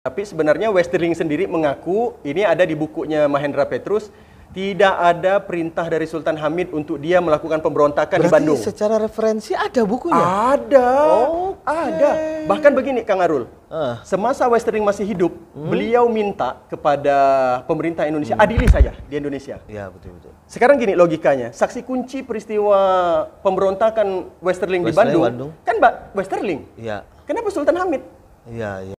Tapi sebenarnya Westerling sendiri mengaku ini ada di bukunya Mahendra Petrus tidak ada perintah dari Sultan Hamid untuk dia melakukan pemberontakan Berarti di Bandung. secara referensi ada bukunya? Ada. Oh, okay. ada. Bahkan begini Kang Arul. Uh. Semasa Westerling masih hidup, hmm. beliau minta kepada pemerintah Indonesia hmm. adili saja di Indonesia. Ya, betul betul. Sekarang gini logikanya. Saksi kunci peristiwa pemberontakan Westerling, Westerling di Bandung, Bandung kan Mbak Westerling. Iya. Kenapa Sultan Hamid? Iya, iya.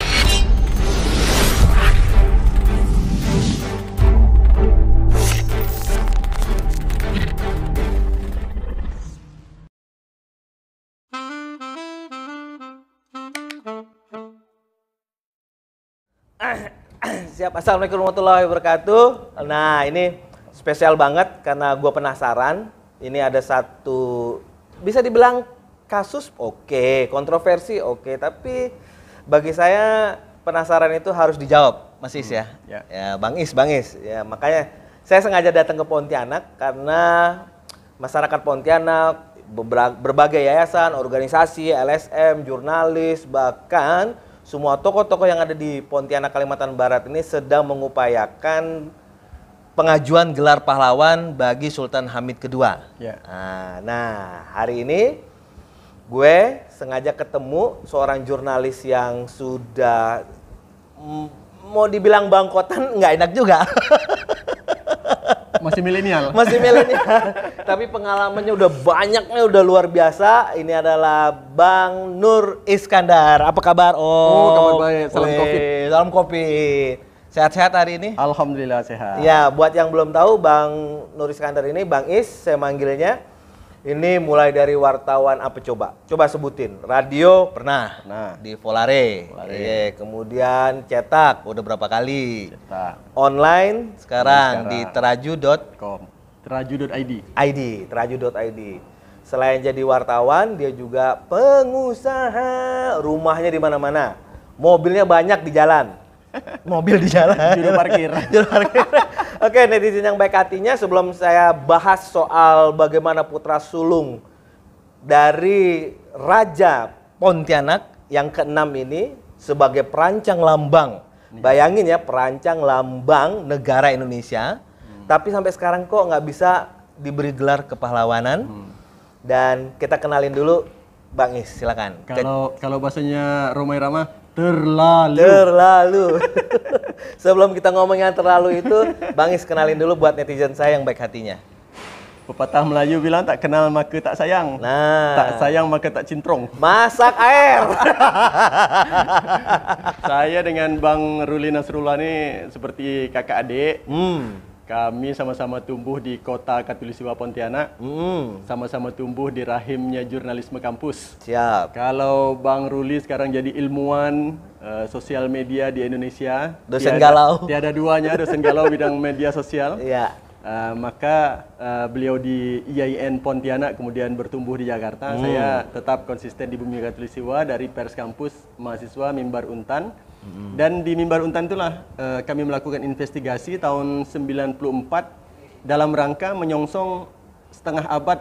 Siap. Assalamualaikum warahmatullahi wabarakatuh. Nah, ini spesial banget karena gue penasaran. Ini ada satu, bisa dibilang kasus oke, okay. kontroversi oke, okay. tapi bagi saya penasaran itu harus dijawab, Mas Is hmm, ya. ya. Ya, Bang Is, Bang Is. Ya, makanya saya sengaja datang ke Pontianak karena masyarakat Pontianak, berbagai yayasan, organisasi, LSM, jurnalis, bahkan semua toko-toko yang ada di Pontianak Kalimantan Barat ini sedang mengupayakan pengajuan gelar pahlawan bagi Sultan Hamid II. Ya. Nah, nah, hari ini gue sengaja ketemu seorang jurnalis yang sudah mau dibilang bangkotan nggak enak juga. Masih milenial. Masih milenial. Tapi pengalamannya udah banyaknya eh, udah luar biasa. Ini adalah Bang Nur Iskandar. Apa kabar? Oh, oh kabar baik. Salam kopi. Salam kopi. Sehat-sehat hari ini? Alhamdulillah sehat. Ya, buat yang belum tahu Bang Nur Iskandar ini Bang Is saya manggilnya ini mulai dari wartawan apa coba? Coba sebutin. Radio pernah. Nah, Di Volare. Volare. Iya, kemudian cetak udah berapa kali? Cetak. Online sekarang, sekarang. di teraju.com. Teraju.id. ID, teraju.id. Selain jadi wartawan, dia juga pengusaha. Rumahnya di mana-mana. Mobilnya banyak di jalan. Mobil di jalan. Juru parkir. Juru parkir. Oke, netizen yang baik hatinya sebelum saya bahas soal bagaimana putra sulung dari Raja Pontianak yang keenam ini sebagai perancang lambang. Iya. Bayangin ya perancang lambang negara Indonesia, hmm. tapi sampai sekarang kok nggak bisa diberi gelar kepahlawanan. Hmm. Dan kita kenalin dulu Bang Is, silakan. Kalau kalau bahasanya Romai Rama Terlalu. Terlalu. Sebelum kita ngomong yang terlalu itu, Bang Is kenalin dulu buat netizen saya yang baik hatinya. Pepatah Melayu bilang tak kenal maka tak sayang. Nah. Tak sayang maka tak cintrong. Masak air. saya dengan Bang Ruli Nasrullah ini seperti kakak adik. Hmm. Kami sama-sama tumbuh di kota Katulistiwa Pontianak, sama sama-sama tumbuh di rahimnya jurnalisme kampus. Siap. Kalau Bang Ruli sekarang jadi ilmuwan uh, sosial media di Indonesia, dosen tiada, galau. Tiada duanya dosen galau bidang media sosial. Iya. Uh, maka uh, beliau di IAIN Pontianak kemudian bertumbuh di Jakarta. Hmm. Saya tetap konsisten di Bumi Katulistiwa dari pers kampus mahasiswa Mimbar Untan. Hmm. Dan di Mimbar Untan itulah uh, kami melakukan investigasi tahun 94 dalam rangka menyongsong setengah abad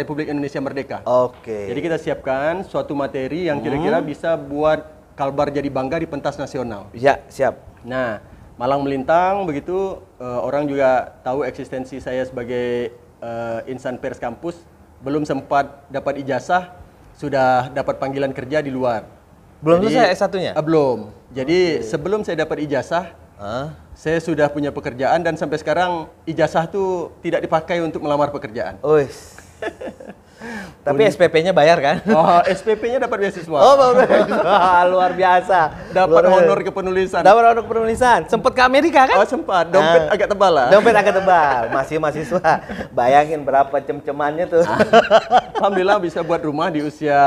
Republik Indonesia Merdeka. Oke. Okay. Jadi kita siapkan suatu materi yang kira-kira hmm. bisa buat Kalbar jadi bangga di pentas nasional. Ya, siap. Nah, Malang melintang begitu uh, orang juga tahu eksistensi saya sebagai uh, insan pers kampus belum sempat dapat ijazah sudah dapat panggilan kerja di luar. Belum selesai S1-nya? Uh, eh, belum. Jadi okay. sebelum saya dapat ijazah huh? saya sudah punya pekerjaan dan sampai sekarang ijazah tuh tidak dipakai untuk melamar pekerjaan. Oh, Tapi SPP-nya bayar kan? Oh, SPP-nya dapat beasiswa. Oh, luar biasa. Dapat luar honor kepenulisan. Dapat honor kepenulisan. Sempat ke Amerika kan? Oh, sempat. Dompet nah, agak tebal lah. Dompet agak tebal. Masih mahasiswa. Bayangin berapa cem-cemannya tuh. Ah. Alhamdulillah bisa buat rumah di usia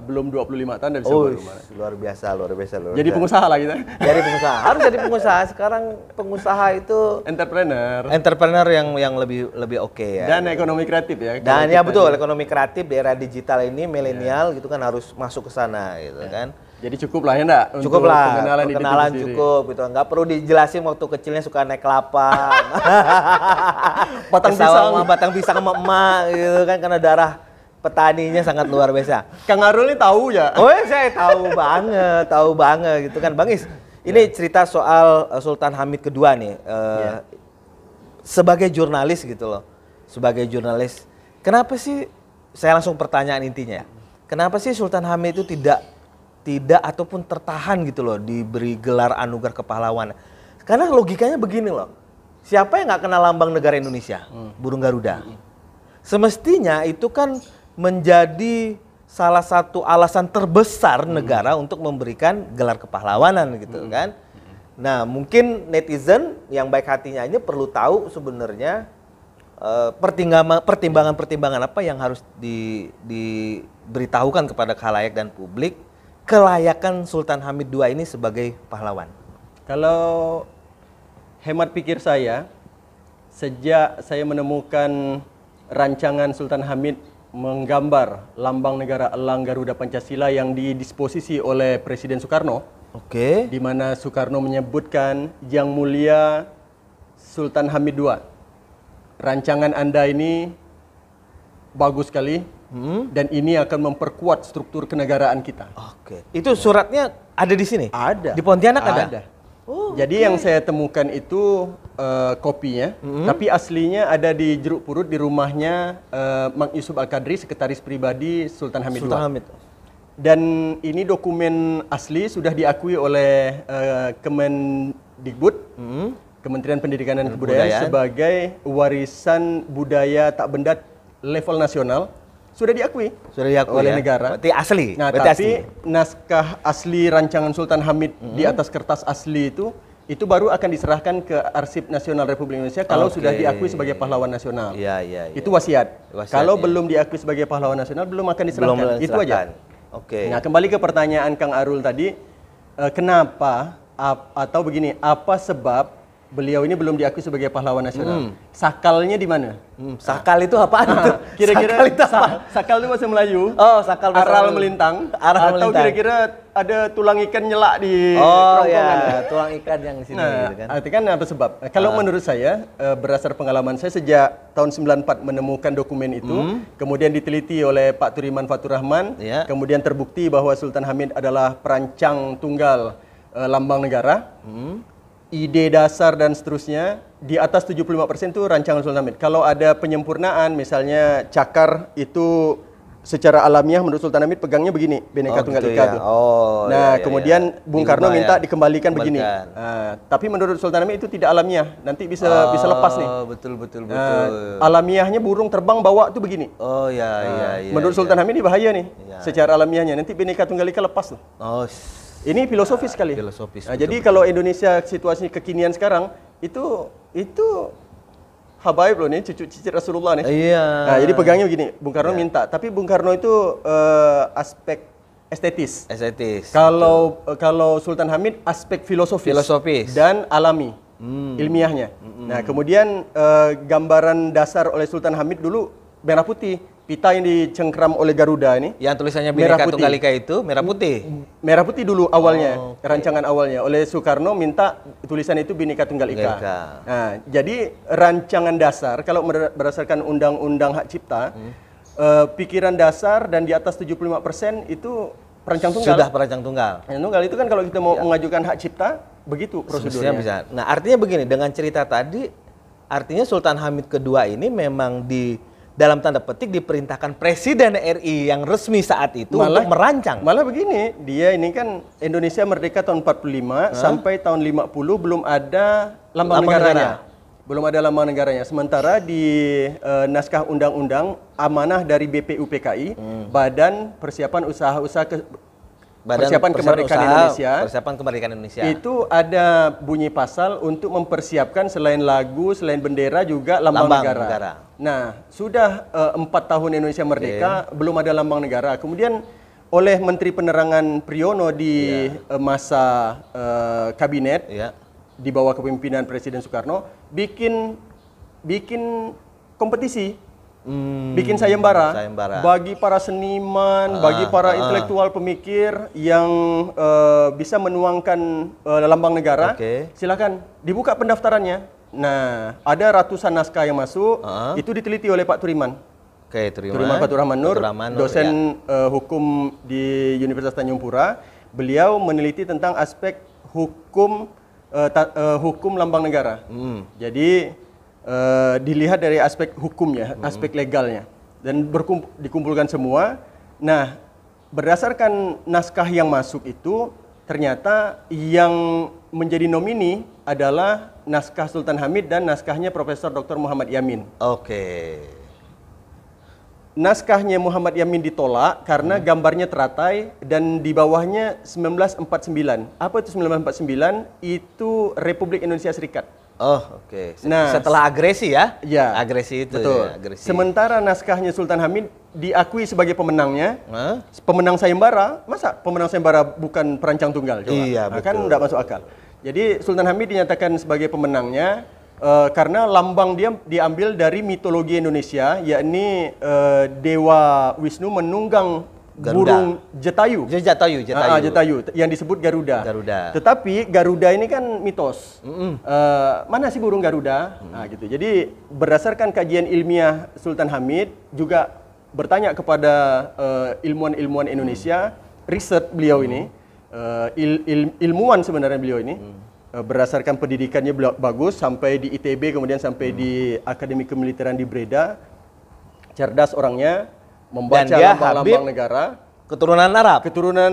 belum 25 tahun dan bisa oh, buat rumah. Luar biasa, luar biasa, luar biasa. Jadi pengusaha lah kita. Jadi pengusaha. Harus jadi pengusaha. Sekarang pengusaha itu entrepreneur. Entrepreneur yang yang lebih lebih oke okay, ya. Dan ekonomi kreatif ya. Dan ya betul, ekonomi kreatif kreatif di era digital ini iya. milenial yeah. gitu kan harus masuk ke sana gitu yeah. kan. Jadi cukup lah ya enggak? Cukup untuk lah, pengenalan, pengenalan cukup gitu. Enggak perlu dijelasin waktu kecilnya suka naik kelapa. batang pisang. Sama batang pisang sama emak gitu kan karena darah petaninya sangat luar biasa. Kang Arul ini tahu ya? Oh ya, saya tahu banget, tahu banget gitu kan Bang Is. Ini yeah. cerita soal eh, Sultan Hamid kedua nih. Uh, eh, yeah. Sebagai jurnalis gitu loh, sebagai jurnalis, kenapa sih saya langsung pertanyaan intinya Kenapa sih Sultan Hamid itu tidak tidak ataupun tertahan gitu loh diberi gelar anugerah kepahlawanan? Karena logikanya begini loh. Siapa yang nggak kenal lambang negara Indonesia? Hmm. Burung Garuda. Hmm. Semestinya itu kan menjadi salah satu alasan terbesar hmm. negara untuk memberikan gelar kepahlawanan gitu hmm. kan. Nah, mungkin netizen yang baik hatinya ini perlu tahu sebenarnya Eh, pertimbangan-pertimbangan apa yang harus di, diberitahukan kepada khalayak dan publik kelayakan Sultan Hamid II ini sebagai pahlawan? Kalau hemat pikir saya, sejak saya menemukan rancangan Sultan Hamid menggambar lambang negara elang Garuda Pancasila yang didisposisi oleh Presiden Soekarno. Oke. Okay. Di mana Soekarno menyebutkan Yang Mulia Sultan Hamid II rancangan Anda ini bagus sekali hmm. dan ini akan memperkuat struktur kenegaraan kita. Oke. Okay. Itu suratnya ada di sini? Ada. Di Pontianak ada? Ada. Oh, Jadi okay. yang saya temukan itu uh, kopinya, mm-hmm. tapi aslinya ada di Jeruk Purut di rumahnya uh, Mang Yusuf Al Kadri, sekretaris pribadi Sultan Hamid. Sultan Hamid. Dan ini dokumen asli sudah diakui oleh uh, eh, Dikbud. Mm-hmm Kementerian Pendidikan dan Kebudayaan sebagai warisan budaya tak benda level nasional sudah diakui sudah diakui oleh ya? negara. Berarti asli. Nah, Berarti tapi asli. naskah asli rancangan Sultan Hamid -hmm. di mm-hmm. atas kertas asli itu itu baru akan diserahkan ke Arsip Nasional Republik Indonesia kalau okay. sudah diakui sebagai pahlawan nasional. Iya, iya, ya. Itu wasiat. wasiat kalau ya. belum diakui sebagai pahlawan nasional belum akan diserahkan. Belum Itu aja. Oke. Okay. Nah, kembali ke pertanyaan Kang Arul tadi, eh, kenapa atau begini, apa sebab beliau ini belum diakui sebagai pahlawan nasional. Hmm. Sakalnya di mana? Hmm. Sakal itu apa? Ah, kira-kira sakal itu apa? sakal itu bahasa Melayu. Oh, sakal bahasa aral melintang. Aral atau melintang. kira-kira ada tulang ikan nyelak di Oh ya, tulang ikan yang di sini nah, gitu kan. Artinya kan apa sebab? Kalau ah. menurut saya eh, berdasar pengalaman saya sejak tahun 94 menemukan dokumen itu, hmm. kemudian diteliti oleh Pak Turiman Fatur Rahman, yeah. kemudian terbukti bahwa Sultan Hamid adalah perancang tunggal eh, lambang negara. Hmm ide dasar dan seterusnya di atas 75% itu rancangan Hamid. Kalau ada penyempurnaan misalnya cakar itu secara alamiah menurut Sultan Hamid pegangnya begini Bhinneka oh, Tunggal gitu Ika ya? Oh, nah, iya, iya, iya. kemudian iya. Bung Karno minta ya? dikembalikan, begini. Uh, tapi menurut Sultan Hamid itu tidak alamiah. Nanti bisa oh, bisa lepas nih. betul betul nah, betul. Uh, alamiahnya burung terbang bawa tuh begini. Oh ya nah, iya iya. Menurut iya. Hamid ini bahaya nih. Iya. Secara iya. alamiahnya nanti Bhinneka Tunggal Ika lepas tuh. Oh. Ini filosofis ah, sekali. Filosofis. Nah, betul, jadi kalau Indonesia situasi kekinian sekarang itu itu habaib loh nih cucu cicit Rasulullah nih. Iya. Nah, jadi pegangnya begini, Bung Karno ya. minta, tapi Bung Karno itu uh, aspek estetis. Estetis. Kalau betul. Eh, kalau Sultan Hamid aspek filosofis. Filosofis. Dan alami. Hmm. ilmiahnya. Hmm. hmm nah, hmm. kemudian uh, gambaran dasar oleh Sultan Hamid dulu merah putih pita yang dicengkram oleh Garuda ini. Yang tulisannya Bhinneka merah putih. Tunggal Ika itu merah putih. Merah putih dulu awalnya, oh, okay. rancangan awalnya oleh Soekarno minta tulisan itu Bhinneka Tunggal Ika. Nah, jadi rancangan dasar kalau berdasarkan undang-undang hak cipta, hmm. eh, pikiran dasar dan di atas 75% itu perancang tunggal. Sudah perancang tunggal. Perancang tunggal itu kan kalau kita mau ya. mengajukan hak cipta, begitu prosedurnya. bisa. Nah, artinya begini, dengan cerita tadi artinya Sultan Hamid kedua ini memang di dalam tanda petik diperintahkan Presiden RI yang resmi saat itu malah, untuk merancang. Malah begini, dia ini kan Indonesia merdeka tahun 45 huh? sampai tahun 50 belum ada lambang, negaranya. negaranya. Belum ada lambang negaranya. Sementara di uh, naskah undang-undang amanah dari BPUPKI, hmm. Badan Persiapan Usaha-usaha Badan Persiapan Kemerdekaan Usaha, Indonesia. Persiapan Kemerdekaan Indonesia. Itu ada bunyi pasal untuk mempersiapkan selain lagu, selain bendera juga lambang, lambang negara. negara. Nah, sudah eh, empat uh, tahun Indonesia merdeka, okay. Iya. belum ada lambang negara. Kemudian oleh Menteri Penerangan Priyono di yeah. Iya. masa uh, kabinet yeah. di bawah kepemimpinan Presiden Soekarno bikin bikin kompetisi hmm. bikin sayembara, sayembara bagi para seniman, ah, bagi para ah, ah. intelektual pemikir yang uh, bisa menuangkan uh, lambang negara. Okay. Silakan dibuka pendaftarannya. Nah, ada ratusan naskah yang masuk, ah. ah. itu diteliti oleh Pak Turiman. Oke, okay, Turiman. Turiman Pak Turiman Nur, Nur, dosen ya. uh, hukum di Universitas Tanjung Pura. Beliau meneliti tentang aspek hukum uh, ta, uh, hukum lambang negara. Hmm. Jadi Eh, dilihat dari aspek hukumnya, hmm. aspek legalnya dan dikumpulkan semua. Nah, berdasarkan naskah yang masuk itu ternyata yang menjadi nomini adalah naskah Sultan Hamid dan naskahnya Profesor Dr. Muhammad Yamin. Oke. Okay. Naskahnya Muhammad Yamin ditolak karena hmm. gambarnya teratai dan di bawahnya 1949. Apa itu 1949? Itu Republik Indonesia Serikat. Oh, oke. Okay. Nah, setelah agresi ya? Ya. Agresi itu. Betul. Ya, agresi. Sementara naskahnya Sultan Hamid diakui sebagai pemenangnya. Huh? Pemenang sayembara, masa pemenang sayembara bukan perancang tunggal? Coba? Iya, nah, Kan tidak masuk akal. Jadi Sultan Hamid dinyatakan sebagai pemenangnya uh, karena lambang dia diambil dari mitologi Indonesia, yakni uh, dewa Wisnu menunggang Garuda. burung jetayu, Jatayu, jatayu. Ah, jetayu ah, yang disebut Garuda. Garuda. Tetapi Garuda ini kan mitos. Mm -mm. uh, mana sih burung Garuda? Mm. Nah, gitu. Jadi berdasarkan kajian ilmiah Sultan Hamid juga bertanya kepada ilmuwan eh, ilmuwan-ilmuwan Indonesia, mm. riset beliau mm. ini, uh, eh, il, il, ilmuwan sebenarnya beliau ini. Mm berdasarkan pendidikannya bagus sampai di ITB kemudian sampai hmm. di mm. Akademi Kemiliteran di Breda cerdas orangnya membaca dan dia lambang-lambang negara keturunan Arab. Keturunan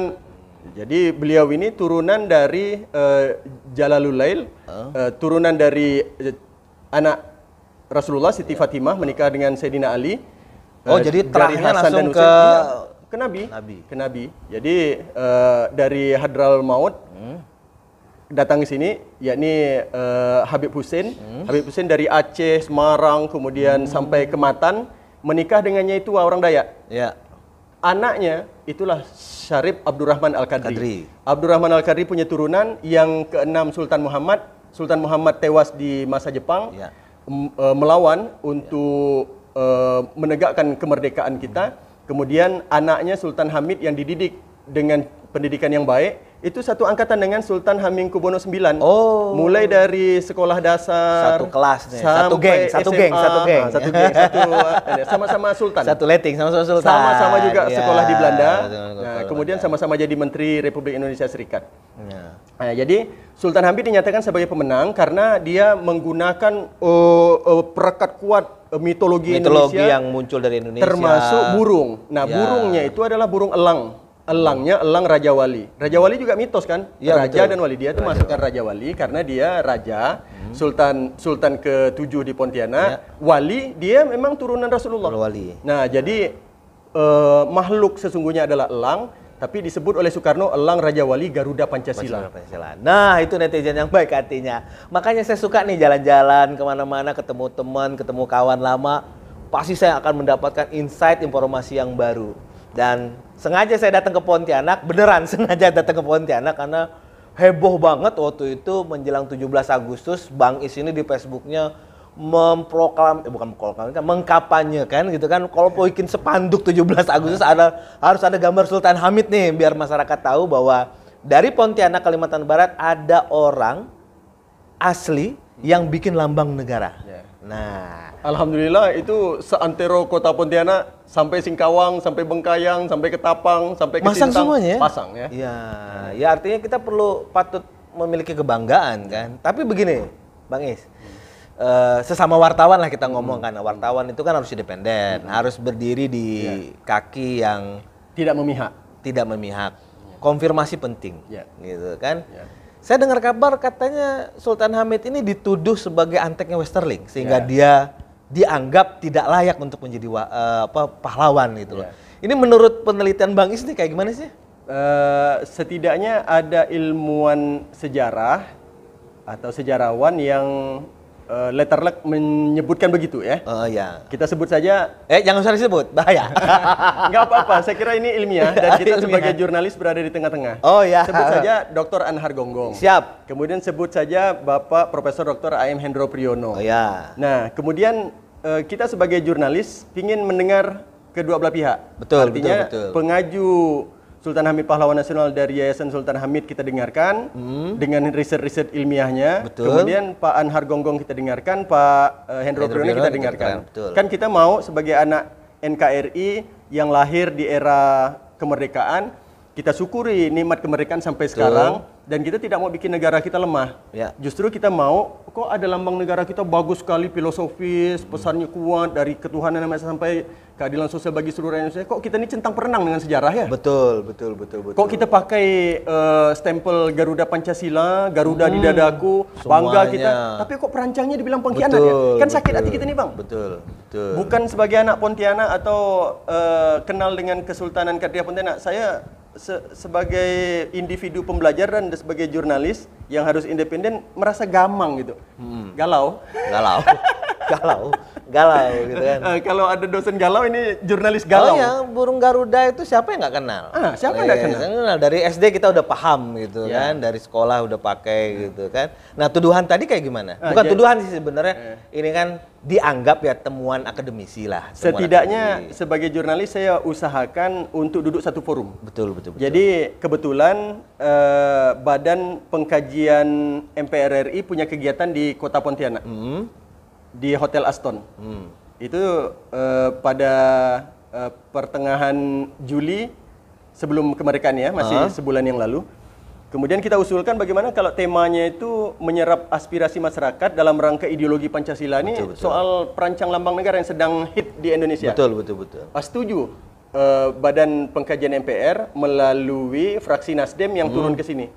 jadi beliau ini turunan dari uh, Lail, uh. Uh, turunan dari uh, anak Rasulullah Siti yeah. Fatimah menikah dengan Sayyidina Ali. Oh, uh, jadi terakhirnya langsung dan ke iya, ke Nabi. Nabi. Ke Nabi. Jadi uh, dari Hadral Maut hmm. datang ke sini yakni uh, Habib Hussein. Hmm. Habib Hussein dari Aceh, Semarang, kemudian hmm. sampai ke Matan menikah dengannya itu orang Dayak. Ya. Anaknya itulah Syarif Abdurrahman al Kadri. Abdurrahman al kadri punya turunan yang keenam Sultan Muhammad. Sultan Muhammad tewas di masa Jepang ya. E, melawan untuk ya. menegakkan kemerdekaan kita. Hmm. Kemudian anaknya Sultan Hamid yang dididik dengan pendidikan yang baik itu satu angkatan dengan Sultan Hamengkubuwono IX. Oh. Mulai dari sekolah dasar satu kelas ah, Satu geng, satu geng, satu geng. satu geng, sama-sama Sultan. Satu letting sama-sama Sultan. Sama-sama juga ya. sekolah di Belanda. Nah, kemudian sama-sama jadi menteri Republik Indonesia Serikat. Ya. Nah, jadi Sultan Hamid dinyatakan sebagai pemenang karena dia menggunakan uh, uh, perekat kuat eh, mitologi, mitologi Indonesia yang muncul dari Indonesia termasuk burung. Nah, ya. burungnya itu adalah burung elang elangnya elang Raja Wali. Raja Wali juga mitos kan? Ya, raja betul. dan wali dia itu masukkan Raja Wali karena dia raja, hmm. sultan sultan ke-7 di Pontianak. Ya. Wali dia memang turunan Rasulullah. Wali. Nah, jadi uh, makhluk sesungguhnya adalah elang tapi disebut oleh Soekarno elang Raja Wali Garuda Pancasila. Pancasila. Nah itu netizen yang baik hatinya. Makanya saya suka nih jalan-jalan kemana-mana ketemu teman, ketemu kawan lama. Pasti saya akan mendapatkan insight informasi yang baru. Dan sengaja saya datang ke Pontianak, beneran sengaja datang ke Pontianak karena heboh banget waktu itu menjelang 17 Agustus Bang Is ini di Facebooknya memproklam eh, bukan mengkapanya kan, gitu kan kalau iya. bikin sepanduk 17 Agustus ada harus ada gambar Sultan Hamid nih biar masyarakat tahu bahwa dari Pontianak Kalimantan Barat ada orang asli yang bikin lambang negara. Yeah. Nah, alhamdulillah itu seantero kota Pontianak sampai Singkawang, sampai Bengkayang, sampai Ketapang, sampai ke Pasang semuanya ya? Pasang ya. Iya, ya artinya kita perlu patut memiliki kebanggaan kan. Tapi begini, Bang Is. Uh, sesama wartawan lah kita ngomong hmm. karena Wartawan itu kan harus independen, hmm. harus berdiri di ya. kaki yang tidak memihak. Tidak memihak. Konfirmasi penting. Ya. Gitu kan? Ya saya dengar kabar katanya Sultan Hamid ini dituduh sebagai anteknya Westerling sehingga yeah. dia dianggap tidak layak untuk menjadi uh, apa pahlawan gitu loh. Ya. Ini menurut penelitian Bang Is nih kayak gimana sih? Uh, setidaknya ada ilmuwan sejarah atau sejarawan yang uh, eh, luck menyebutkan begitu ya. Oh uh, ya. Kita sebut saja. Eh jangan usah disebut, bahaya. Gak apa-apa, saya kira ini ilmiah dan kita ilmiah. sebagai jurnalis berada di tengah-tengah. Oh ya. Sebut saja Dr. Anhar Gonggong. Siap. Kemudian sebut saja Bapak Profesor Dr. A.M. Hendro Priyono. Oh ya. Nah, kemudian uh, kita sebagai jurnalis ingin mendengar kedua belah pihak. Betul, Artinya betul, betul. pengaju Sultan Hamid Pahlawan Nasional dari Yayasan Sultan Hamid kita dengarkan hmm. dengan riset-riset ilmiahnya. Betul. Kemudian Pak Anhar Gonggong kita dengarkan, Pak uh, Hendro Priyono kita dengarkan. Betul. Kan kita mau sebagai anak NKRI yang lahir di era kemerdekaan kita syukuri nikmat kemerdekaan sampai Betul. sekarang dan kita tidak mau bikin negara kita lemah. Ya. Justru kita mau kok ada lambang negara kita bagus sekali filosofis, pesannya kuat dari ketuhanan yang sampai keadilan sosial bagi seluruh Indonesia. Kok kita ini centang perenang dengan sejarah ya? Betul, betul, betul, betul. Kok kita pakai uh, stempel Garuda Pancasila, Garuda hmm. di dadaku, bangga kita. Tapi kok perancangnya dibilang pontianak ya? betul, ya? Kan betul, sakit hati kita nih, Bang. Betul, betul. Bukan sebagai anak Pontianak atau uh, kenal dengan Kesultanan Kadria Pontianak, saya se sebagai individu pembelajar dan sebagai jurnalis yang harus independen merasa gamang gitu. Hmm. Galau. Galau. galau, galau gitu kan. Uh, kalau ada dosen galau ini jurnalis oh galau. Oh ya, burung Garuda itu siapa yang nggak kenal? Ah, siapa yang nggak iya, kenal? kenal? Dari SD kita udah paham gitu yeah. kan, dari sekolah udah pakai yeah. gitu kan. Nah tuduhan tadi kayak gimana? Ah, Bukan uh, tuduhan sih sebenarnya, uh, ini kan dianggap ya temuan akademisi lah. Temuan Setidaknya akademisi. sebagai jurnalis saya usahakan untuk duduk satu forum. Betul betul. betul. Jadi kebetulan eh, Badan Pengkajian MPR RI punya kegiatan di Kota Pontianak. -hmm di Hotel Aston. Hmm. Itu uh, pada uh, pertengahan Juli sebelum kemerdekaan ya, masih uh sebulan yang lalu. Kemudian kita usulkan bagaimana kalau temanya itu menyerap aspirasi masyarakat dalam rangka ideologi Pancasila ini betul, betul. soal perancang lambang negara yang sedang hit di Indonesia. Betul, betul, betul. Ah, setuju. Uh, Badan Pengkajian MPR melalui fraksi Nasdem yang hmm. turun ke sini.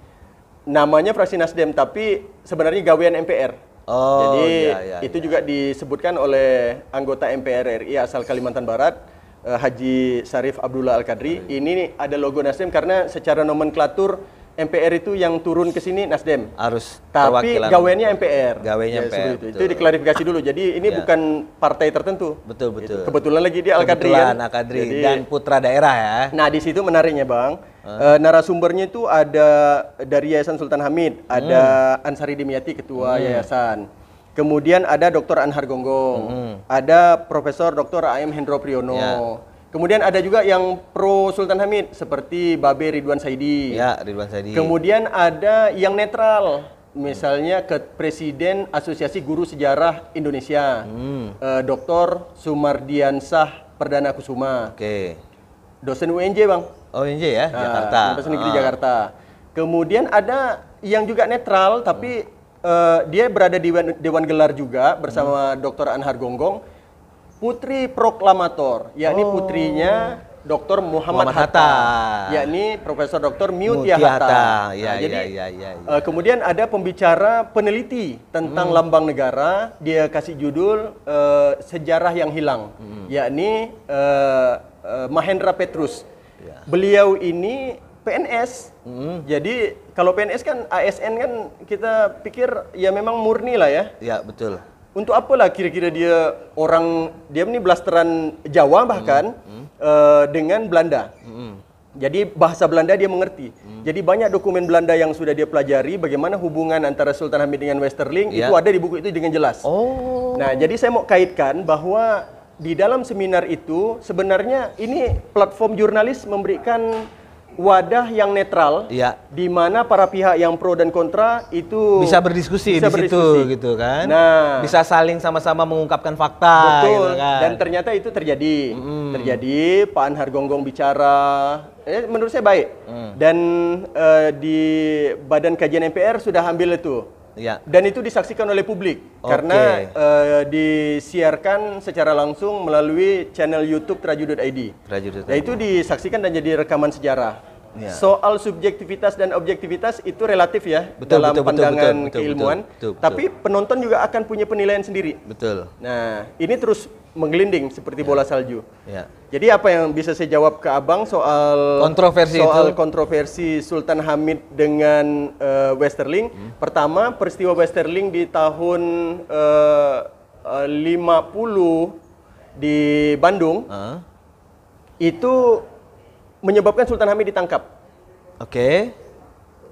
Namanya fraksi Nasdem tapi sebenarnya gawean MPR. Oh, Jadi ya, ya, itu ya. juga disebutkan oleh anggota MPR RI asal Kalimantan Barat eh, Haji Sarif Abdullah Al Kadri. Oh, iya. Ini ada logo Nasdem karena secara nomenklatur MPR itu yang turun ke sini Nasdem. Harus. Tapi gawainya MPR. Gawainya ya, MPR. Itu. itu diklarifikasi dulu. Jadi ini ya. bukan partai tertentu. Betul betul. Gitu. Kebetulan lagi dia Al Kadri. Kan. Al Kadri dan putra daerah ya. Nah di situ menariknya bang Uh, narasumbernya itu ada dari Yayasan Sultan Hamid, ada hmm. Ansari Dimyati ketua hmm. yayasan. Kemudian ada Dr. Anhar Gonggong, hmm. ada Profesor Dr. A.M. Hendro Priyono. Ya. Kemudian ada juga yang pro Sultan Hamid seperti Babe Ridwan Saidi. Ya, Ridwan Saidi. Kemudian ada yang netral, misalnya ke Presiden Asosiasi Guru Sejarah Indonesia, hmm. uh, eh, Dr. Sumardiansah Perdana Kusuma. Okay. Dosen UNJ, Bang. Oh ONJ ya, nah, Jakarta. Universitas Negeri ah. Jakarta. Kemudian ada yang juga netral tapi hmm. uh, dia berada di Dewan, Dewan Gelar juga bersama hmm. Dr. Anhar Gonggong. Putri Proklamator, yakni oh. putrinya Dr. Muhammad, Muhammad Hatta, Hatta, yakni Profesor Dr. Mutia Hatta. Hatta. Ya, nah, ya, jadi ya, ya, ya. Uh, kemudian ada pembicara peneliti tentang hmm. lambang negara, dia kasih judul uh, Sejarah yang Hilang, hmm. yakni uh, uh, Mahendra Petrus. Ya. Beliau ini PNS. Hmm. Jadi kalau PNS kan ASN kan kita pikir ya memang murni lah ya. Ya betul. Untuk apalah kira-kira dia orang dia ini blasteran Jawa hmm. bahkan hmm. Hmm. Uh, dengan Belanda. Hmm. Jadi bahasa Belanda dia mengerti. Hmm. Jadi banyak dokumen Belanda yang sudah dia pelajari bagaimana hubungan antara Sultan Hamid dengan Westerling yeah. itu ada di buku itu dengan jelas. Oh. Nah, jadi saya mau kaitkan bahwa di dalam seminar itu sebenarnya ini platform jurnalis memberikan wadah yang netral ya. di mana para pihak yang pro dan kontra itu bisa berdiskusi bisa di situ berdiskusi. gitu kan. Nah, bisa saling sama-sama mengungkapkan fakta betul. Gitu kan. Dan ternyata itu terjadi. Mm. Terjadi Pak Anhar Gonggong bicara eh, menurut saya baik. Mm. Dan eh, di Badan Kajian MPR sudah ambil itu Ya. Dan itu disaksikan oleh publik okay. karena uh, disiarkan secara langsung melalui channel YouTube Traju.id. Traju.id. Ya itu disaksikan dan jadi rekaman sejarah. Ya. Soal subjektivitas dan objektivitas itu relatif ya betul, dalam betul, pandangan betul, betul, keilmuan. Betul, betul, betul, betul. Tapi penonton juga akan punya penilaian sendiri. Betul. Nah, ini terus menggelinding seperti ya. bola salju. Ya. Jadi apa yang bisa saya jawab ke Abang soal kontroversi soal itu. kontroversi Sultan Hamid dengan uh, Westerling? Hmm. Pertama, peristiwa Westerling di tahun uh, uh, 50 di Bandung. Uh. Itu menyebabkan Sultan Hamid ditangkap. Oke. Okay.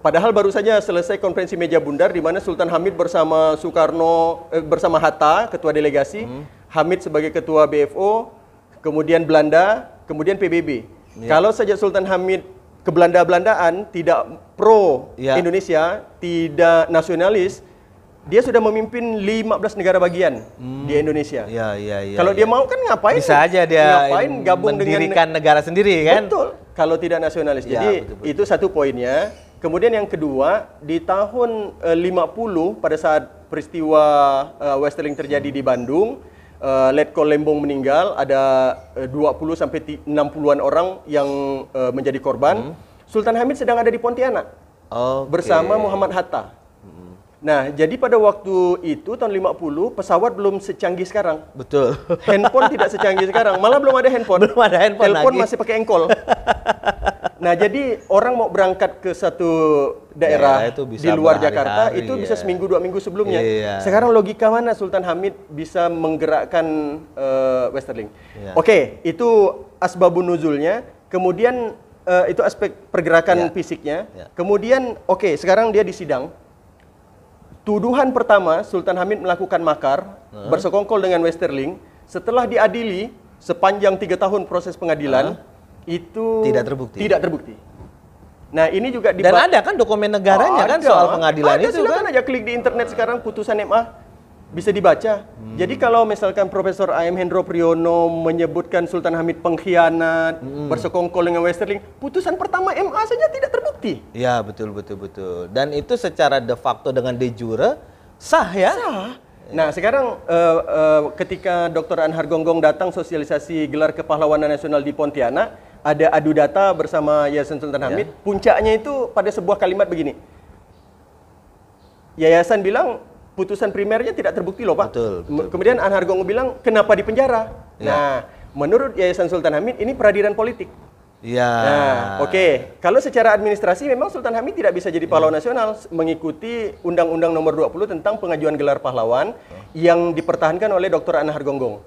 Padahal baru saja selesai konferensi meja bundar di mana Sultan Hamid bersama Soekarno eh, bersama Hatta ketua delegasi hmm Hamid sebagai ketua BFO, kemudian Belanda, kemudian PBB. Ya. Kalau saja Sultan Hamid ke Belanda-Belandaan tidak pro ya. Indonesia, tidak nasionalis, dia sudah memimpin 15 negara bagian hmm. di Indonesia. Ya, ya, ya, Kalau ya. dia mau kan ngapain? Bisa aja dia ngapain gabung mendirikan dengan negara sendiri kan? Betul. Kalau tidak nasionalis. Ya, Jadi betul, betul. itu satu poinnya. Kemudian yang kedua, di tahun eh, uh, 50 pada saat peristiwa uh, terjadi hmm. di Bandung, uh, eh, Letkol Lembong meninggal, ada eh, uh, 20 sampai 60-an orang yang uh, menjadi korban. Hmm. Sultan Hamid sedang ada di Pontianak okay. bersama Muhammad Hatta. Hmm. Nah, jadi pada waktu itu tahun 50 pesawat belum secanggih sekarang. Betul. Handphone tidak secanggih sekarang, malah belum ada handphone. Belum ada handphone Telepon lagi. masih pakai engkol. Nah, jadi orang mau berangkat ke satu daerah ya, itu bisa di luar Jakarta hari, itu bisa iya. seminggu dua minggu sebelumnya. Ya. Sekarang logika mana Sultan Hamid bisa menggerakkan uh, eh, Westerling? Ya. Oke, okay, itu asbabun nuzulnya. Kemudian uh, itu aspek pergerakan ya. fisiknya. Ya. Kemudian oke, okay, sekarang dia di sidang. Tuduhan pertama Sultan Hamid melakukan makar hmm. bersekongkol dengan Westerling. Setelah diadili sepanjang tiga tahun proses pengadilan. Hmm itu tidak terbukti. Tidak terbukti. Nah, ini juga di Dan ada kan dokumen negaranya oh, kan soal pengadilan ada, itu silakan kan? aja klik di internet sekarang putusan MA bisa dibaca. Hmm. Jadi kalau misalkan Profesor AM Hendro Priyono menyebutkan Sultan Hamid pengkhianat, hmm. bersekongkol dengan Westerling, putusan pertama MA saja tidak terbukti. Ya, betul betul betul. Dan itu secara de facto dengan de jure sah ya? Sah. Nah, sekarang uh, uh, ketika Dr. Anhar Gonggong datang sosialisasi gelar kepahlawanan nasional di Pontianak, ada adu data bersama Yayasan Sultan ya. Hamid. Ya. Puncaknya itu pada sebuah kalimat begini. Yayasan bilang putusan primernya tidak terbukti loh, Pak. Betul, betul, Kemudian Anhar Gongo bilang kenapa dipenjara? Ya. Nah, menurut Yayasan Sultan Hamid ini peradilan politik. Iya. Nah, oke. Okay. Kalau secara administrasi memang Sultan Hamid tidak bisa jadi ya. pahlawan ya. nasional mengikuti Undang-Undang Nomor 20 tentang pengajuan gelar pahlawan oh. yang dipertahankan oleh Dr. Anhar Gonggong.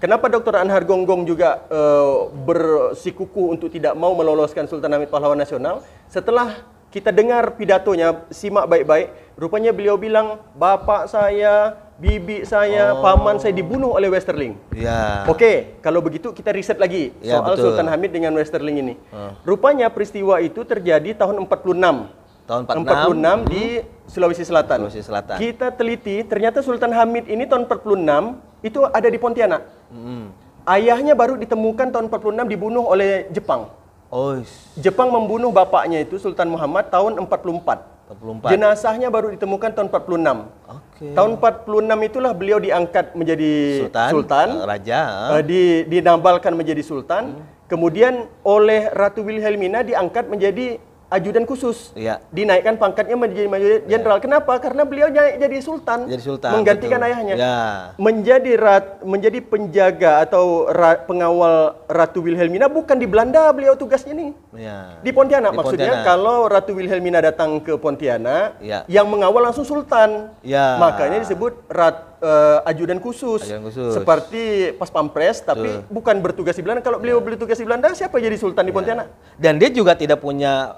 Kenapa Dr. Anhar Gonggong juga uh, eh, bersikukuh untuk tidak mau meloloskan Sultan Hamid Pahlawan Nasional? Setelah kita dengar pidatonya, simak baik-baik, rupanya beliau bilang, "Bapak saya, bibi saya, oh. paman saya dibunuh oleh Westerling." Ya. Oke, okay, kalau begitu kita riset lagi ya, soal betul. Sultan Hamid dengan Westerling ini. Uh. Rupanya peristiwa itu terjadi tahun 46 tahun 46, 46 hmm. di Sulawesi Selatan. Sulawesi Selatan. Kita teliti, ternyata Sultan Hamid ini tahun 46 itu ada di Pontianak. Hmm. Ayahnya baru ditemukan tahun 46 dibunuh oleh Jepang. Oh. Jepang membunuh bapaknya itu Sultan Muhammad tahun 44. 44. Jenazahnya baru ditemukan tahun 46. Okay. Tahun 46 itulah beliau diangkat menjadi sultan, sultan eh, raja. Uh, di dinambalkan menjadi sultan. Hmm. Kemudian oleh Ratu Wilhelmina diangkat menjadi ajudan khusus. Iya. Dinaikkan pangkatnya menjadi major iya. jenderal. Ya. Kenapa? Karena beliau naik jadi sultan. Jadi sultan. Menggantikan betul. ayahnya. Ya. Menjadi rat, menjadi penjaga atau ra, pengawal Ratu Wilhelmina bukan di Belanda beliau tugasnya nih. Ya. Di Pontianak di maksudnya Pontianak. kalau Ratu Wilhelmina datang ke Pontianak, ya. yang mengawal langsung sultan. Ya. Makanya disebut rat uh, ajudan khusus. Ajudan khusus. Seperti pas pampres tapi Tuh. bukan bertugas di Belanda. Kalau beliau ya. tugas di Belanda siapa jadi sultan ya. di iya. Pontianak? Dan dia juga tidak punya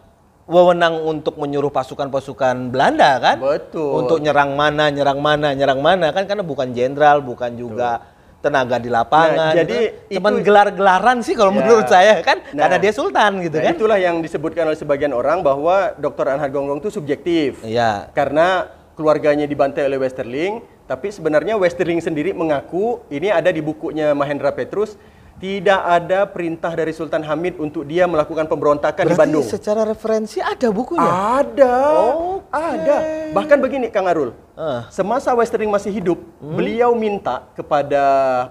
wewenang untuk menyuruh pasukan-pasukan Belanda kan? Betul. Untuk nyerang mana, nyerang mana, nyerang mana kan karena bukan jenderal, bukan juga Betul. tenaga di lapangan. Nah, jadi gitu. Kan? cuman gelar-gelaran sih kalau ya. menurut saya kan nah, karena dia sultan gitu nah, kan. Itulah yang disebutkan oleh sebagian orang bahwa Dr. Anhar Gonggong itu subjektif. Iya. Karena keluarganya dibantai oleh Westerling, tapi sebenarnya Westerling sendiri mengaku ini ada di bukunya Mahendra Petrus tidak ada perintah dari Sultan Hamid untuk dia melakukan pemberontakan Berarti di Bandung. secara referensi ada bukunya? Ada. Okay. Ada. Bahkan begini Kang Arul. Uh. Semasa Westering masih hidup, hmm. beliau minta kepada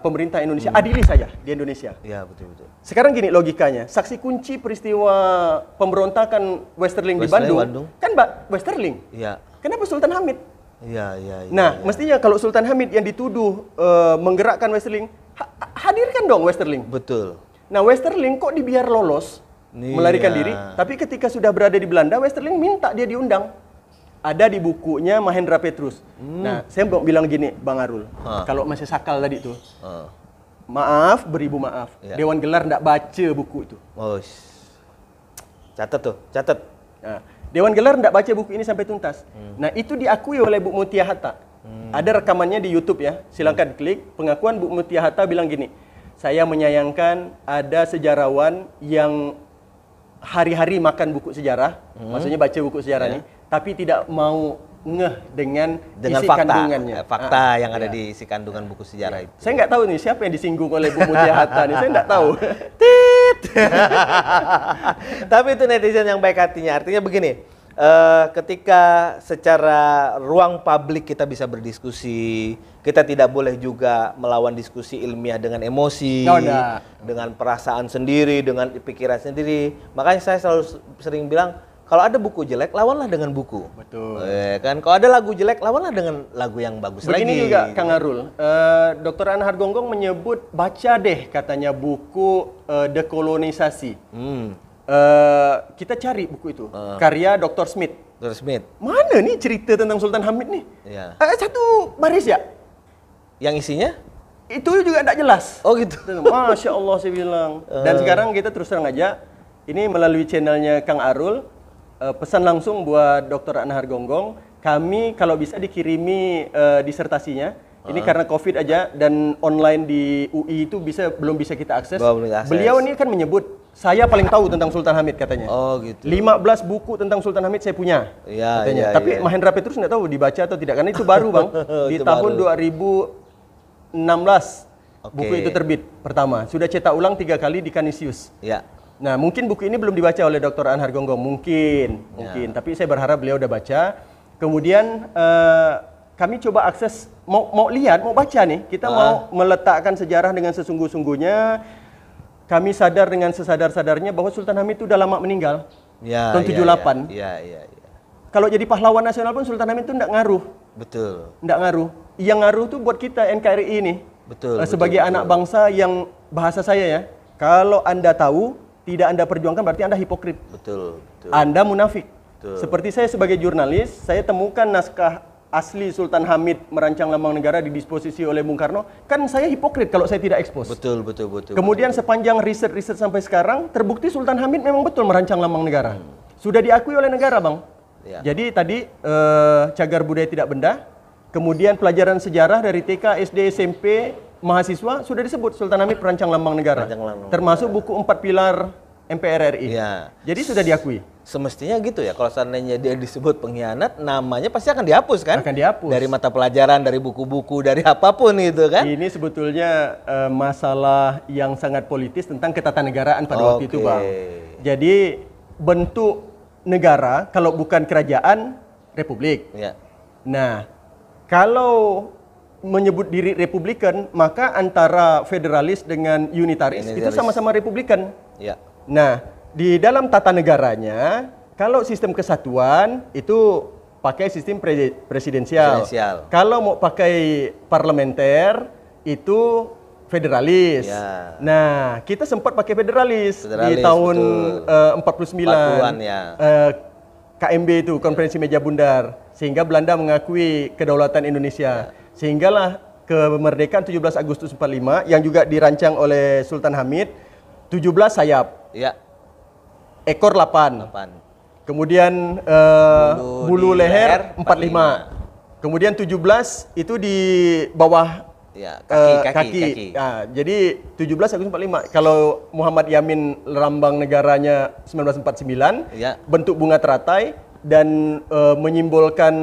pemerintah Indonesia, hmm. adili saja di Indonesia. Ya, betul betul. Sekarang gini logikanya, saksi kunci peristiwa pemberontakan Westerling, Westerling di Bandung, Bandung, kan Mbak Westerling. Iya. Kenapa Sultan Hamid? Iya, iya, iya. Nah, ya. mestinya kalau Sultan Hamid yang dituduh uh, menggerakkan Westerling, hadirkan dong Westerling. Betul. Nah, Westerling kok dibiar lolos Nih, iya. melarikan ya. diri, tapi ketika sudah berada di Belanda, Westerling minta dia diundang. Ada di bukunya Mahendra Petrus. Hmm. Nah, saya bilang gini, Bang Arul, ha. kalau masih sakal tadi tuh, ha. maaf beribu maaf, ya. Dewan Gelar ndak baca buku itu. Oh, catat tuh, catat. Nah, Dewan Gelar ndak baca buku ini sampai tuntas. Hmm. Nah, itu diakui oleh Bu Mutia Hatta Hmm. Ada rekamannya di YouTube ya. Silahkan hmm. klik. Pengakuan Bu Mutia Hatta bilang gini, saya menyayangkan ada sejarawan yang hari-hari makan buku sejarah, hmm. maksudnya baca buku sejarah hmm. nih, tapi tidak mau ngeh dengan, dengan isi fakta, kandungannya. Eh, fakta ah, ah. yang iya. ada ya. di isi kandungan buku sejarah iya. itu. Saya nggak tahu nih siapa yang disinggung oleh Bu Mutia Hatta nih, saya nggak tahu. Tit. Tapi itu netizen yang baik hatinya. Artinya begini, uh, ketika secara ruang publik kita bisa berdiskusi, kita tidak boleh juga melawan diskusi ilmiah dengan emosi, oh, no, dengan perasaan sendiri, dengan pikiran sendiri. Makanya saya selalu sering bilang kalau ada buku jelek, lawanlah dengan buku. Betul. Eh, kan kalau ada lagu jelek, lawanlah dengan lagu yang bagus Begini lagi. juga Kang Arul, uh, eh, Dr. Anhar Gonggong menyebut baca deh katanya buku uh, dekolonisasi. Hmm Eh, kita cari buku itu uh. karya Dr. Smith. Dr. Smith. Mana nih cerita tentang Sultan Hamid nih? Ya. Uh, satu baris ya. Yang isinya? Itu juga tidak jelas. Oh gitu. Masya Allah saya bilang. Uh. Dan eh. sekarang kita terus terang aja, ini melalui channelnya Kang Arul, uh, pesan langsung buat Dr. Anhar Gonggong, kami kalau bisa dikirimi uh, disertasinya ini karena COVID aja dan online di UI itu bisa belum bisa kita akses. Belum akses. Beliau ini kan menyebut saya paling tahu tentang Sultan Hamid katanya. Oh gitu. 15 buku tentang Sultan Hamid saya punya. Iya. Katanya. Ya, Tapi ya. Mahendra Petrus nggak tahu dibaca atau tidak karena itu baru bang oh, di itu tahun baru. 2016 okay. buku itu terbit pertama. Sudah cetak ulang tiga kali di Kanisius. Ya. Nah mungkin buku ini belum dibaca oleh Dr. Anhar Gonggong mungkin ya. mungkin. Tapi saya berharap beliau udah baca. Kemudian uh, kami coba akses mau mau lihat, mau baca nih. Kita uh. mau meletakkan sejarah dengan sesungguh-sungguhnya. Kami sadar dengan sesadar-sadarnya bahwa Sultan Hamid itu udah lama meninggal. Ya, tahun ya, 78. Ya. Ya, ya, ya. Kalau jadi pahlawan nasional pun Sultan Hamid itu tidak ngaruh. Betul. tidak ngaruh. Yang ngaruh tuh buat kita NKRI ini. Betul. Eh, sebagai betul, anak bangsa yang bahasa saya ya, kalau Anda tahu tidak Anda perjuangkan berarti Anda hipokrit. Betul, betul. Anda munafik. Betul. Seperti saya sebagai jurnalis, saya temukan naskah asli Sultan Hamid merancang lambang negara didisposisi oleh Bung Karno, kan saya hipokrit kalau saya tidak ekspos. Betul, betul, betul. Kemudian betul. sepanjang riset-riset sampai sekarang terbukti Sultan Hamid memang betul merancang lambang negara. Hmm. Sudah diakui oleh negara, Bang. Ya. Jadi tadi uh, cagar budaya tidak benda, kemudian pelajaran sejarah dari TK, SD, SMP, mahasiswa sudah disebut Sultan Hamid perancang lambang negara. lambang termasuk negara. buku Empat Pilar MPR RI. Ya. Jadi sudah diakui. Semestinya gitu ya, kalau seandainya dia disebut pengkhianat, namanya pasti akan dihapus kan? Akan dihapus. Dari mata pelajaran, dari buku-buku, dari apapun gitu kan? Ini sebetulnya uh, masalah yang sangat politis tentang ketatanegaraan pada okay. waktu itu Bang. Jadi bentuk negara kalau bukan kerajaan, republik. Ya. Nah, kalau menyebut diri republikan, maka antara federalis dengan unitaris, unitaris. itu sama-sama republikan. Ya. Nah, di dalam tata negaranya kalau sistem kesatuan itu pakai sistem pre presidensial. presidensial. Kalau mau pakai parlementer itu federalis. Ya. Nah, kita sempat pakai federalis, federalis di tahun betul. Eh, uh, 49 ya. uh, eh, KMB itu Konferensi ya. Meja Bundar sehingga Belanda mengakui kedaulatan Indonesia. Ya. Sehinggalah kemerdekaan 17 Agustus 45 yang juga dirancang oleh Sultan Hamid 17 sayap. Ya ekor 8. 8. Kemudian uh, bulu, bulu leher, leher 45. 45. Kemudian 17 itu di bawah ya, kaki, uh, kaki, kaki. kaki. Nah, jadi 17 Agustus 45. Kalau Muhammad Yamin lambang negaranya 1949, ya. bentuk bunga teratai dan uh, menyimbolkan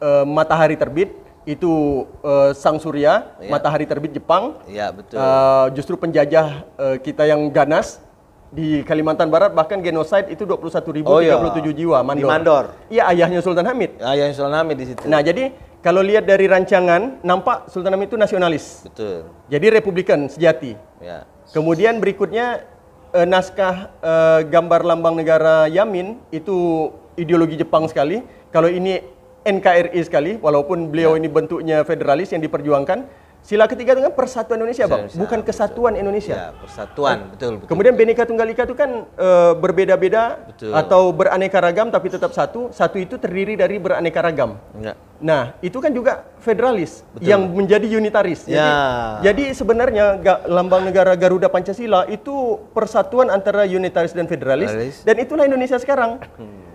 uh, matahari terbit itu uh, sang surya, ya. matahari terbit Jepang. Ya, betul. Uh, justru penjajah uh, kita yang ganas di Kalimantan Barat bahkan genosida itu 21.037 oh, iya. jiwa Mandor. Di Mandor. Iya ayahnya Sultan Hamid. Ayahnya Sultan Hamid di situ. Nah, jadi kalau lihat dari rancangan nampak Sultan Hamid itu nasionalis. Betul. Jadi republikan sejati. Ya. Kemudian berikutnya eh, naskah eh, gambar lambang negara Yamin itu ideologi Jepang sekali. Kalau ini NKRI sekali walaupun beliau ya. ini bentuknya federalis yang diperjuangkan Sila ketiga itu kan persatuan Indonesia, Bang. Bisa, Bukan kesatuan ya, Indonesia. Ya, persatuan, betul, betul. Kemudian Bhinneka Tunggal Ika itu kan e, berbeda-beda atau beraneka ragam tapi tetap satu. Satu itu terdiri dari beraneka ragam. Ya. Nah, itu kan juga federalis betul. yang menjadi unitaris. Jadi, ya. jadi sebenarnya lambang negara Garuda Pancasila itu persatuan antara unitaris dan federalis Realis. dan itulah Indonesia sekarang. Hmm.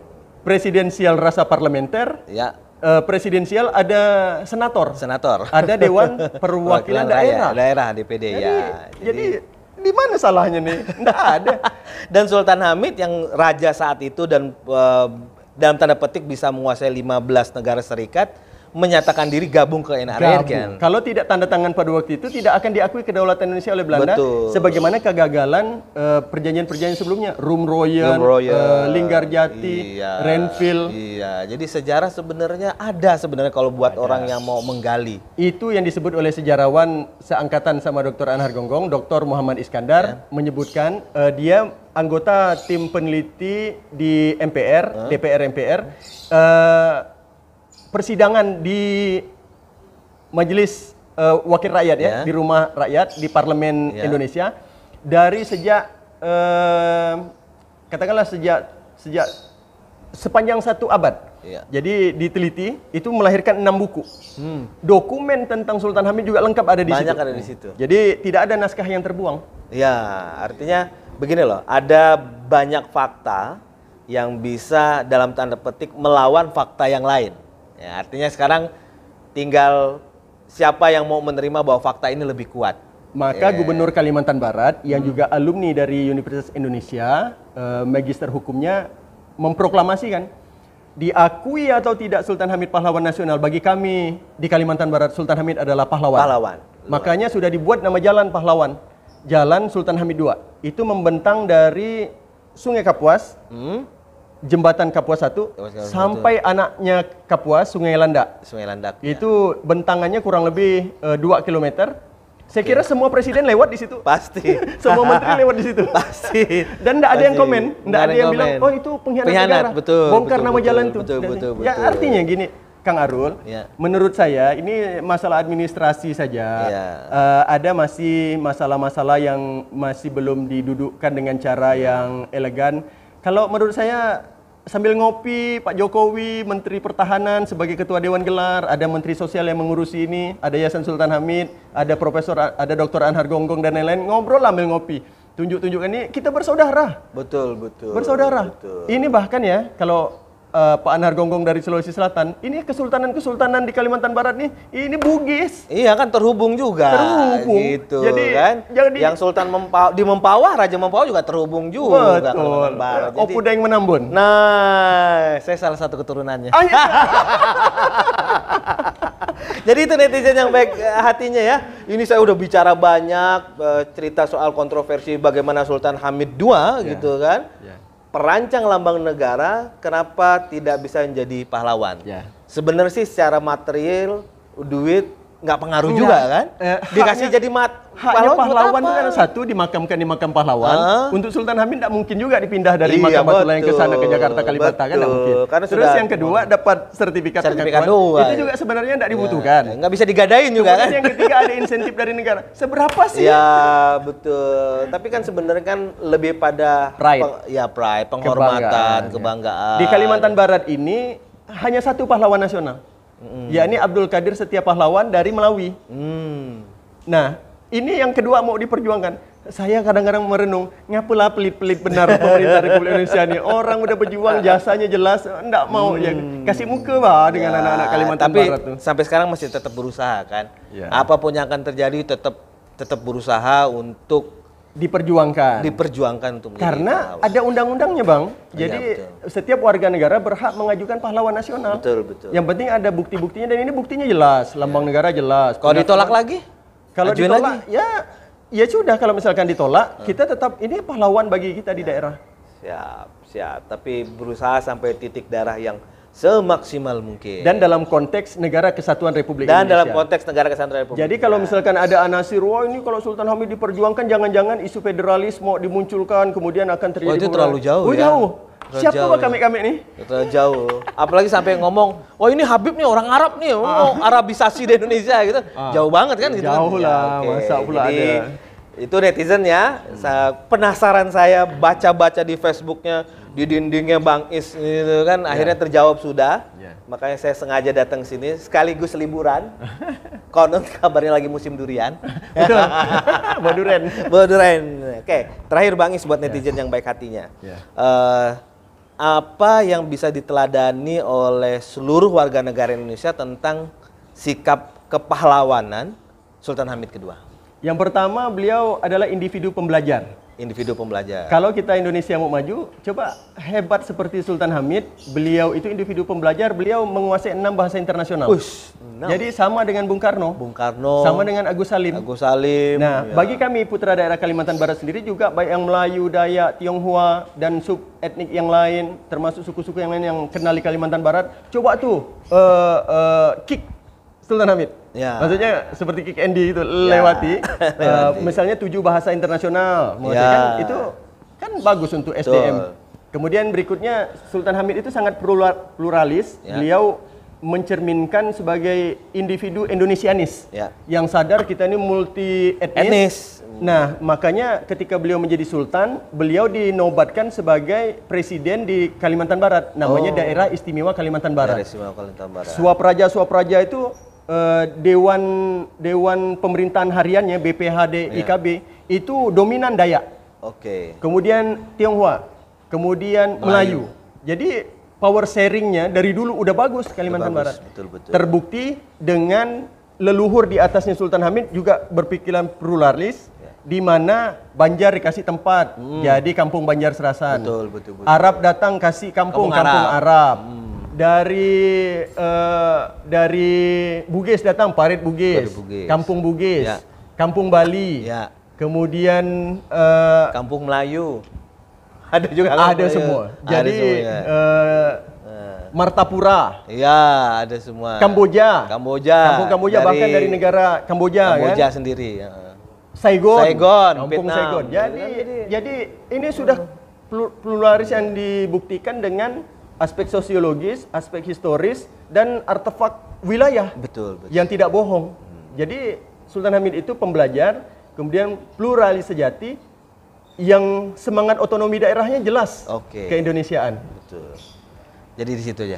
Presidensial rasa parlementer. Ya uh, presidensial ada senator. Senator. Ada dewan perwakilan daerah. Raya, daerah DPD jadi, ya. Jadi, jadi di mana salahnya nih? Tidak ada. dan Sultan Hamid yang raja saat itu dan uh, dalam tanda petik bisa menguasai 15 negara serikat menyatakan diri gabung ke NRR kan. Kalau tidak tanda tangan pada waktu itu tidak akan diakui kedaulatan Indonesia oleh Belanda Betul. sebagaimana kegagalan eh, perjanjian-perjanjian uh, perjanjian Rum sebelumnya, Rumroyen, uh, eh, Linggarjati, iya, Renville. Iya, jadi sejarah sebenarnya ada sebenarnya kalau buat ada. orang yang mau menggali. Itu yang disebut oleh sejarawan seangkatan sama Dr. Anhar Gonggong, Dr. Muhammad Iskandar ya. menyebutkan uh, dia anggota tim peneliti di MPR, huh? DPR MPR uh, persidangan di Majelis uh, Wakil Rakyat ya, yeah. di Rumah Rakyat di Parlemen yeah. Indonesia dari sejak uh, katakanlah sejak sejak sepanjang satu abad. Ya. Jadi diteliti itu melahirkan enam buku. Hmm. Dokumen tentang Sultan Hamid juga lengkap ada di Banyak situ. Banyak ada di situ. Jadi tidak ada naskah yang terbuang. Ya, artinya begini loh, ada banyak fakta yang bisa dalam tanda petik melawan fakta yang lain. Ya, artinya sekarang tinggal siapa yang mau menerima bahwa fakta ini lebih kuat. Maka yeah. Gubernur Kalimantan Barat yang hmm. juga alumni dari Universitas Indonesia, eh, magister hukumnya memproklamasikan diakui atau tidak Sultan Hamid pahlawan nasional bagi kami di Kalimantan Barat Sultan Hamid adalah pahlawan. Pahlawan. Makanya sudah dibuat nama jalan pahlawan. Jalan Sultan Hamid II. Itu membentang dari Sungai Kapuas hmm? jembatan Kapuas 1 sampai anaknya Kapuas Sungai Landak. Sungai Landak. Ya. Itu ya. bentangannya kurang lebih uh, 2 km. Saya okay. kira semua presiden lewat di situ. Pasti. semua menteri lewat di situ. Pasti. Dan tidak ada yang komen, tidak ada yang komen. bilang, oh itu pengkhianat, pengkhianat negara. Betul, Bongkar betul, nama betul, jalan betul, Betul, betul, betul, ya artinya gini, Kang Arul, ya. menurut saya ini masalah administrasi saja. Ya. Uh, ada masih masalah-masalah yang masih belum didudukkan dengan cara ya. yang elegan. Kalau menurut saya sambil ngopi Pak Jokowi, Menteri Pertahanan sebagai Ketua Dewan Gelar, ada Menteri Sosial yang mengurusi ini, ada Yayasan Sultan Hamid, ada Profesor, ada Dokter Anhar Gonggong dan lain-lain, ngobrol lah ambil ngopi. Tunjuk-tunjukkan ini, kita bersaudara. Betul, betul. Bersaudara. Betul. Ini bahkan ya, kalau uh, Pak Anhar Gonggong dari Sulawesi Selatan, ini kesultanan-kesultanan di Kalimantan Barat nih, ini Bugis. Iya kan terhubung juga. Terhubung. Gitu jadi, kan. Jadi yang Sultan Mempa di Mempawah, Raja Mempawah juga terhubung juga betul. Kalimantan Barat. Oh, yang menambun. Nah, saya salah satu keturunannya. Ah, iya. jadi itu netizen yang baik eh, hatinya ya. Ini saya udah bicara banyak eh, cerita soal kontroversi bagaimana Sultan Hamid II iya. yeah. gitu kan. Yeah perancang lambang negara kenapa tidak bisa menjadi pahlawan? Ya. Sebenarnya sih secara material duit nggak pengaruh Enggak. juga kan? Eh, Dikasih haknya, jadi mat haknya pahlawan, pahlawan itu kan satu dimakamkan di makam pahlawan. Uh. Untuk Sultan Hamid nggak mungkin juga dipindah dari iya, makam Batu yang ke sana ke Jakarta Kalibata betul. kan nggak mungkin. Karena Terus sudah, yang kedua uh, dapat sertifikat, sertifikat dua, Itu ya. juga sebenarnya nggak iya. dibutuhkan. Ya, nggak bisa digadain juga Kemudian kan? yang ketiga ada insentif dari negara. Seberapa sih? Ya, betul. Tapi kan sebenarnya kan lebih pada pride. Peng, ya pride, penghormatan, kebanggaan. Ya. kebanggaan. Di Kalimantan Barat ini hanya satu pahlawan nasional ya ini Abdul Qadir Setia Pahlawan dari Melawi. Mm. Nah, ini yang kedua mau diperjuangkan. Saya kadang-kadang merenung, ngapalah pelit-pelit benar pemerintah Republik Indonesia ini. Orang udah berjuang, jasanya jelas, enggak mau hmm. ya. Mm. Kasih muka bah dengan ya, anak-anak Kalimantan tapi, Barat tuh. Sampai sekarang masih tetap berusaha kan. Ya. Apapun yang akan terjadi tetap tetap berusaha untuk diperjuangkan. Diperjuangkan untuk karena pahlawan. ada undang-undangnya bang. Jadi ya, setiap warga negara berhak mengajukan pahlawan nasional. Betul betul. Yang penting ada bukti-buktinya dan ini buktinya jelas, iya. lambang ya. negara jelas. Kalau ditolak lagi? Kalau ditolak lagi? ya ya sudah kalau misalkan ditolak hmm. kita tetap ini pahlawan bagi kita di iya. daerah. Siap siap. Tapi berusaha sampai titik darah yang semaksimal mungkin. Dan dalam konteks negara kesatuan Republik Dan Indonesia. Dan dalam konteks negara kesatuan Republik. Jadi kalau misalkan ada anasir, wah ini kalau Sultan Hamid diperjuangkan jangan-jangan isu federalisme mau dimunculkan kemudian akan terjadi. Oh, itu terlalu jauh oh, ya. jauh. Siapa jauh, ya. kami-kami nih? Terlalu jauh. Apalagi sampai ngomong, "Oh, ini Habib nih orang Arab nih, oh, ah. mau Arabisasi di Indonesia" gitu. Ah. Jauh banget kan gitu kan? Jauh kan? lah, ya, okay. masa pula Jadi, ada itu netizen ya penasaran saya baca-baca di Facebooknya di dindingnya Bang Is itu kan ya. akhirnya terjawab sudah ya. makanya saya sengaja datang sini sekaligus liburan konon kabarnya lagi musim durian durian buat durian oke terakhir Bang Is buat ya. netizen yang baik hatinya uh, apa yang bisa diteladani oleh seluruh warga negara Indonesia tentang sikap kepahlawanan Sultan Hamid kedua yang pertama beliau adalah individu pembelajar. Individu pembelajar. Kalau kita Indonesia mau maju, coba hebat seperti Sultan Hamid, beliau itu individu pembelajar, beliau menguasai enam bahasa internasional. Ush, enam. Jadi sama dengan Bung Karno. Bung Karno. Sama dengan Agus Salim. Agus Salim. Nah, ya. bagi kami putra daerah Kalimantan Barat sendiri juga baik yang Melayu, Dayak, Tionghoa dan sub etnik yang lain, termasuk suku-suku yang lain yang kenal di Kalimantan Barat, coba tuh uh, uh, kick Sultan Hamid. Ya. Maksudnya seperti kick Andy itu ya. lewati, Uh, misalnya tujuh bahasa internasional, ya. kan itu kan bagus untuk SDM. Kemudian berikutnya Sultan Hamid itu sangat pluralis. Ya. Beliau mencerminkan sebagai individu Indonesianis ya. yang sadar kita ini multi etnis. etnis. Nah, makanya ketika beliau menjadi sultan, beliau dinobatkan sebagai presiden di Kalimantan Barat. Namanya oh. Daerah Istimewa Kalimantan Barat. Daerah Istimewa suap raja Suap Raja itu uh, dewan dewan pemerintahan hariannya BPHD yeah. IKB itu dominan Dayak. Oke. Okay. Kemudian Tionghoa, kemudian Melayu. Melayu. Jadi power sharingnya dari dulu udah bagus Kalimantan bagus, Barat. Betul, betul. Terbukti dengan leluhur di atasnya Sultan Hamid juga berpikiran pluralis ya. di mana Banjar dikasih tempat. Hmm. Jadi kampung Banjar Serasan. Betul, betul, betul. Arab datang kasih kampung kampung Arab. Arab. Hmm dari uh, dari Bugis datang Parit Bugis, Bugis. Kampung Bugis, ya. Kampung Bali, ya. kemudian uh, Kampung Melayu, ada juga kan? ada Melayu. semua. Jadi ada ya. uh, Martapura. ya ada semua. Kamboja. Kamboja. Kampung Kamboja dari, bahkan dari negara Kamboja, kan? Kamboja kan? sendiri. Ya. Saigon. Saigon. Kampung Vietnam. Saigon. Jadi, jadi, jadi ini sudah pluralis yang dibuktikan dengan aspek sosiologis, aspek historis, dan artefak wilayah betul, betul. yang tidak bohong. Hmm. Jadi Sultan Hamid itu pembelajar, kemudian pluralis sejati yang semangat otonomi daerahnya jelas okay. keindonesiaan. Betul. Jadi di situ ya.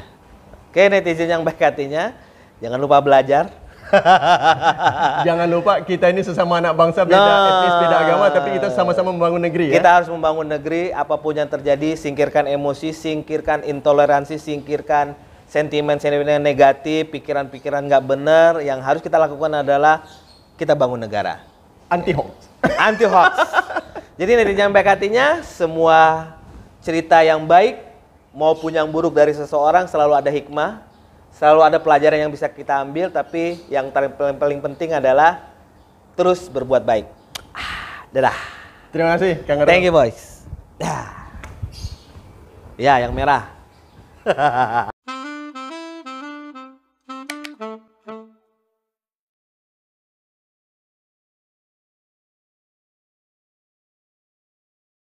Oke netizen yang baik hatinya, jangan lupa belajar. Jangan lupa kita ini sesama anak bangsa beda nah, etnis, beda agama tapi kita sama-sama membangun negeri ya. Kita harus membangun negeri apapun yang terjadi singkirkan emosi, singkirkan intoleransi, singkirkan sentimen-sentimen negatif, pikiran-pikiran nggak benar yang harus kita lakukan adalah kita bangun negara. Anti hoax. Anti hoax. Jadi netizen PKT-nya semua cerita yang baik maupun yang buruk dari seseorang selalu ada hikmah selalu ada pelajaran yang bisa kita ambil tapi yang paling, paling penting adalah terus berbuat baik. Ah, dadah. Terima kasih Kang Thank you boys. ah. Ya, yang merah.